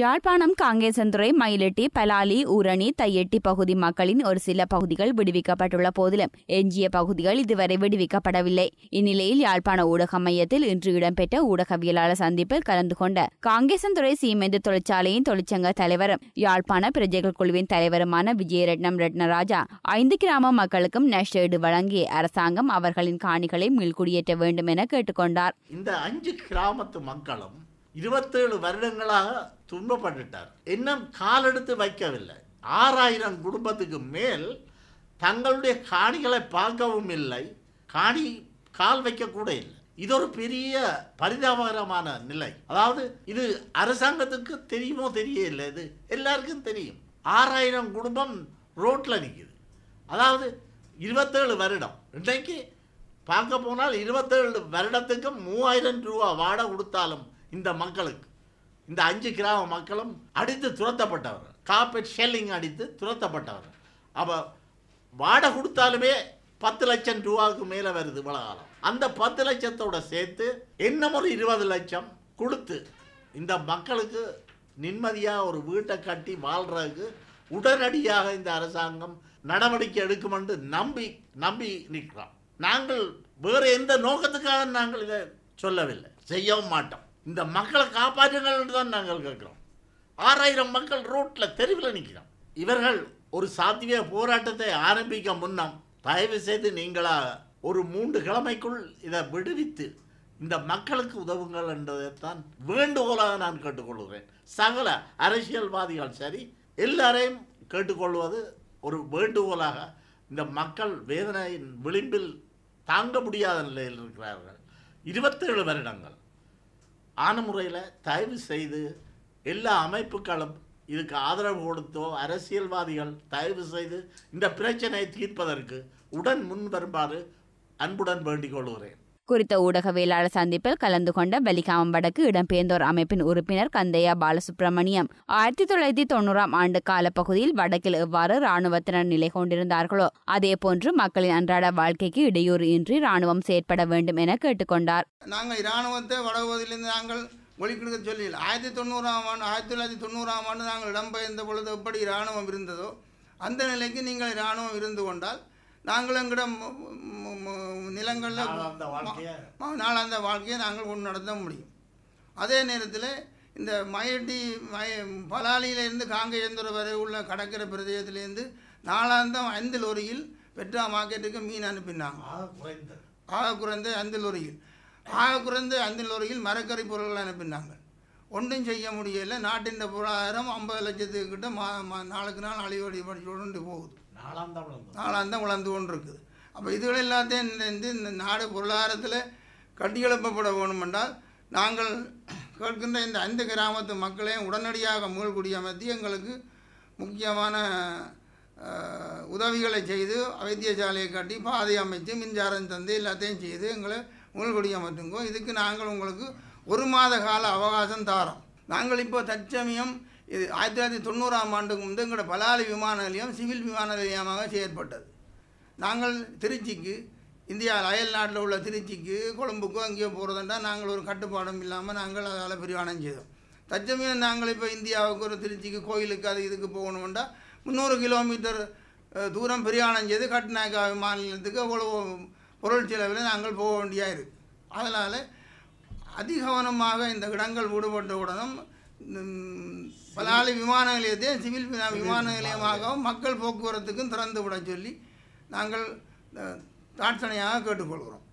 யாழ்ப்பாணம் காங்கேசந்துறை மயிலெட்டி பலாலி ஊரணி தையெட்டி பகுதி மக்களின் ஒரு சில பகுதிகள் விடுவிக்கப்பட்டுள்ள போதிலும் எஞ்சிய பகுதிகள் இதுவரை விடுவிக்கப்படவில்லை இந்நிலையில் யாழ்ப்பாண ஊடக மையத்தில் இன்று இடம்பெற்ற ஊடகவியலாளர் சந்திப்பில் கலந்து கொண்ட காங்கேசந்துறை சீமெந்து தொழிற்சாலையின் தொழிற்சங்க தலைவரும் யாழ்ப்பாண பிரஜைகள் குழுவின் தலைவருமான விஜயரட்னம் ரட்னராஜா ஐந்து கிராம மக்களுக்கும் நஷ்டஈடு வழங்கி அரசாங்கம் அவர்களின் காணிகளை மீள்குடியேற்ற வேண்டும் என கேட்டுக்கொண்டார் இந்த அஞ்சு கிராமத்து மக்களும் இருபத்தேழு வருடங்களாக துன்பப்பட்டுட்டார் இன்னும் காலெடுத்து வைக்கவில்லை ஆறாயிரம் குடும்பத்துக்கு மேல் தங்களுடைய காணிகளை பார்க்கவும் இல்லை காணி கால் வைக்கக்கூட இல்லை இது ஒரு பெரிய பரிதாபகரமான நிலை அதாவது இது அரசாங்கத்துக்கு தெரியுமோ இல்லை இது எல்லாருக்கும் தெரியும் ஆறாயிரம் குடும்பம் ரோட்டில் நிற்கிது அதாவது இருபத்தேழு வருடம் இன்றைக்கு பார்க்க போனால் இருபத்தேழு வருடத்துக்கு மூவாயிரம் ரூபா வாடகை கொடுத்தாலும் இந்த மக்களுக்கு இந்த அஞ்சு கிராம மக்களும் அடித்து துரத்தப்பட்டவர் காப்பேட் ஷெல்லிங் அடித்து துரத்தப்பட்டவர் அப்போ வாடகை கொடுத்தாலுமே பத்து லட்சம் ரூபாவுக்கு மேலே வருது காலம் அந்த பத்து லட்சத்தோட சேர்த்து என்ன ஒரு இருபது லட்சம் கொடுத்து இந்த மக்களுக்கு நிம்மதியாக ஒரு வீட்டை கட்டி வாழ்கிறதுக்கு உடனடியாக இந்த அரசாங்கம் நடவடிக்கை எடுக்கும் என்று நம்பி நம்பி நிற்கிறோம் நாங்கள் வேறு எந்த நோக்கத்துக்காக நாங்கள் இதை சொல்லவில்லை செய்யவும் மாட்டோம் இந்த மக்களை காப்பாற்றுங்கள் தான் நாங்கள் கேட்குறோம் ஆறாயிரம் மக்கள் ரோட்டில் தெருவில் நிற்கிறோம் இவர்கள் ஒரு சாத்திய போராட்டத்தை ஆரம்பிக்க முன்னம் தயவு செய்து நீங்களா ஒரு மூன்று கிழமைக்குள் இதை விடுவித்து இந்த மக்களுக்கு உதவுங்கள் என்றதைத்தான் வேண்டுகோளாக நான் கேட்டுக்கொள்கிறேன் சகல அரசியல்வாதிகள் சரி எல்லாரையும் கேட்டுக்கொள்வது ஒரு வேண்டுகோளாக இந்த மக்கள் வேதனையின் விளிம்பில் தாங்க முடியாத நிலையில் இருக்கிறார்கள் இருபத்தேழு வருடங்கள் ஆன முறையில் தயவு செய்து எல்லா அமைப்புகளும் இதுக்கு ஆதரவு கொடுத்தோ அரசியல்வாதிகள் தயவு செய்து இந்த பிரச்சனையை தீர்ப்பதற்கு உடன் முன் வருமாறு அன்புடன் வேண்டிக் கொள்கிறேன் குறித்த ஊடகவியலாளர் சந்திப்பில் கலந்து கொண்ட வெலிகாமம் வடக்கு இடம்பெயர்ந்தோர் அமைப்பின் உறுப்பினர் கந்தையா பாலசுப்ரமணியம் ஆயிரத்தி தொள்ளாயிரத்தி தொண்ணூறாம் ஆண்டு காலப்பகுதியில் வடக்கில் எவ்வாறு ராணுவத்தினர் நிலை கொண்டிருந்தார்களோ அதே போன்று மக்களின் அன்றாட வாழ்க்கைக்கு இடையூறு இன்றி ராணுவம் செயற்பட வேண்டும் என கேட்டுக்கொண்டார் நாங்கள் இராணுவத்தை வடகுதியிலிருந்து நாங்கள் ஒழிக்கெடுக்க சொல்லி ஆயிரத்தி தொண்ணூறாம் ஆண்டு ஆயிரத்தி தொள்ளாயிரத்தி தொண்ணூறாம் ஆண்டு நாங்கள் இடம்பெயர்ந்த பொழுது எப்படி இராணுவம் இருந்ததோ அந்த நிலைக்கு நீங்கள் இராணுவம் இருந்து கொண்டால் நாங்களும் எங்கட நிலங்களில் நாளாந்த வாழ்க்கையை நாங்கள் ஒன்று நடத்த முடியும் அதே நேரத்தில் இந்த மயட்டி மய பலாலியிலேருந்து காங்கேந்திர வரை உள்ள கடற்கரை பிரதேசத்துலேருந்து நாளாந்தம் ஐந்து லோரியில் பெட்ரா மார்க்கெட்டுக்கு மீன் அனுப்பினாங்க ஆக குறைந்த ஐந்து லோரியில் ஆக குறைந்த ஐந்து லோரியில் மரக்கறி பொருள்கள் அனுப்பினாங்க ஒன்றும் செய்ய முடியலை நாட்டின் பொருளாதாரம் ஐம்பது லட்சத்துக்கிட்ட மா நாளுக்கு நாள் அழிவடி படிச்சு போகுது நாளாம் தான் வளர்ந்து கொண்டு இருக்குது அப்போ இதுகள் எல்லாத்தையும் இந்த நாடு பொருளாதாரத்தில் கட்டியெழுப்பப்பட வேண்டுமென்றால் நாங்கள் கேட்கின்ற இந்த ஐந்து கிராமத்து மக்களையும் உடனடியாக மீள்குடி அமைத்து எங்களுக்கு முக்கியமான உதவிகளை செய்து வைத்தியசாலையை கட்டி பாதை அமைத்து மின்சாரம் தந்து எல்லாத்தையும் செய்து எங்களை மீள்குடி அமர்த்துங்கோ இதுக்கு நாங்கள் உங்களுக்கு ஒரு மாத கால அவகாசம் தாரோம் நாங்கள் இப்போ தற்சமயம் இது ஆயிரத்தி தொள்ளாயிரத்தி தொண்ணூறாம் ஆண்டுக்கு முன்பு எங்களோட பலாலி விமான நிலையம் சிவில் விமான நிலையமாக செயற்பட்டது நாங்கள் திருச்சிக்கு இந்தியா அயல் நாட்டில் உள்ள திருச்சிக்கு கொழும்புக்கும் அங்கேயோ போகிறதுண்டா நாங்கள் ஒரு கட்டுப்பாடும் இல்லாமல் நாங்கள் அதால் பிரிவானம் செய்தோம் தச்சமயம் நாங்கள் இப்போ இந்தியாவுக்கு ஒரு திருச்சிக்கு கோயிலுக்கு அது இதுக்கு போகணுமெண்டா முந்நூறு கிலோமீட்டர் தூரம் பிரியாணம் செய்து கட்டுநாயக்கா மாநிலத்துக்கு அவ்வளோ பொருள் செலவில் நாங்கள் போக வேண்டியாக இருக்குது அதனால் அதிகவனமாக இந்த இடங்கள் விடுபட்டவுடனும் பல ஆளு விமான நிலையத்தையும் சிவில் விமான நிலையமாகவும் மக்கள் போக்குவரத்துக்கும் திறந்து விட சொல்லி நாங்கள் பிரார்த்தனையாக கேட்டுக்கொள்கிறோம்